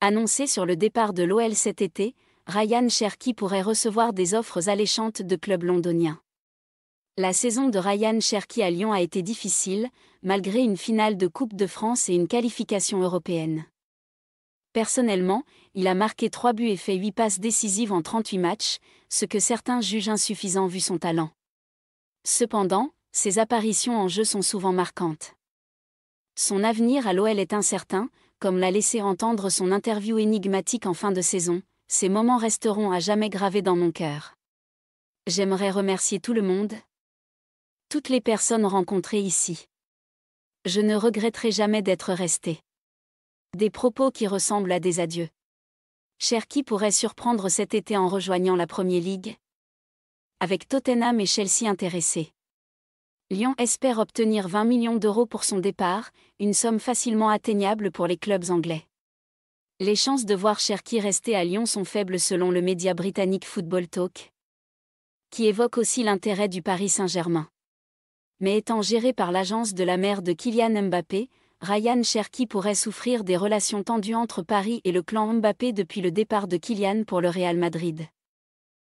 Annoncé sur le départ de l'OL cet été, Ryan Cherki pourrait recevoir des offres alléchantes de clubs londoniens. La saison de Ryan Cherki à Lyon a été difficile, malgré une finale de Coupe de France et une qualification européenne. Personnellement, il a marqué 3 buts et fait 8 passes décisives en 38 matchs, ce que certains jugent insuffisant vu son talent. Cependant, ses apparitions en jeu sont souvent marquantes. Son avenir à l'OL est incertain, comme l'a laissé entendre son interview énigmatique en fin de saison, ces moments resteront à jamais gravés dans mon cœur. J'aimerais remercier tout le monde, toutes les personnes rencontrées ici. Je ne regretterai jamais d'être resté. Des propos qui ressemblent à des adieux. Cher qui pourrait surprendre cet été en rejoignant la Premier League Avec Tottenham et Chelsea intéressés. Lyon espère obtenir 20 millions d'euros pour son départ, une somme facilement atteignable pour les clubs anglais. Les chances de voir Cherki rester à Lyon sont faibles selon le média britannique Football Talk, qui évoque aussi l'intérêt du Paris Saint-Germain. Mais étant géré par l'agence de la mère de Kylian Mbappé, Ryan Cherki pourrait souffrir des relations tendues entre Paris et le clan Mbappé depuis le départ de Kylian pour le Real Madrid.